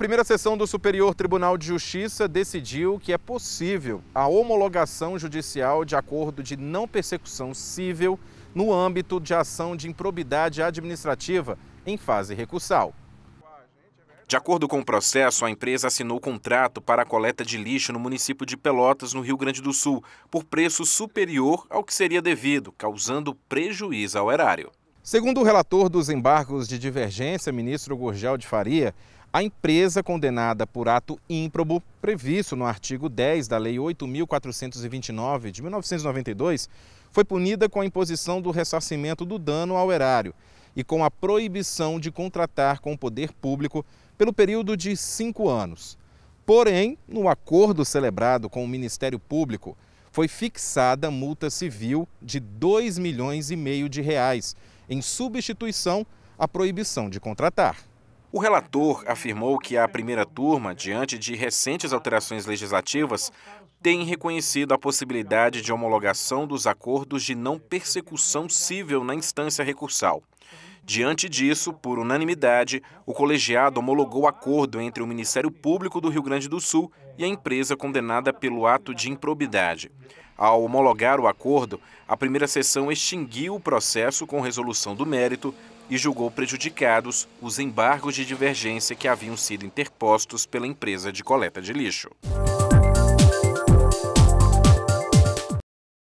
primeira sessão do Superior Tribunal de Justiça decidiu que é possível a homologação judicial de acordo de não persecução civil no âmbito de ação de improbidade administrativa em fase recursal. De acordo com o processo, a empresa assinou contrato para a coleta de lixo no município de Pelotas, no Rio Grande do Sul, por preço superior ao que seria devido, causando prejuízo ao erário. Segundo o relator dos embargos de divergência, ministro Gurgel de Faria, a empresa condenada por ato ímprobo, previsto no artigo 10 da Lei 8.429 de 1992, foi punida com a imposição do ressarcimento do dano ao erário e com a proibição de contratar com o poder público pelo período de cinco anos. Porém, no acordo celebrado com o Ministério Público, foi fixada multa civil de 2 milhões e meio de reais em substituição à proibição de contratar. O relator afirmou que a primeira turma, diante de recentes alterações legislativas, tem reconhecido a possibilidade de homologação dos acordos de não persecução civil na instância recursal. Diante disso, por unanimidade, o colegiado homologou acordo entre o Ministério Público do Rio Grande do Sul e a empresa condenada pelo ato de improbidade. Ao homologar o acordo, a primeira sessão extinguiu o processo com resolução do mérito e julgou prejudicados os embargos de divergência que haviam sido interpostos pela empresa de coleta de lixo.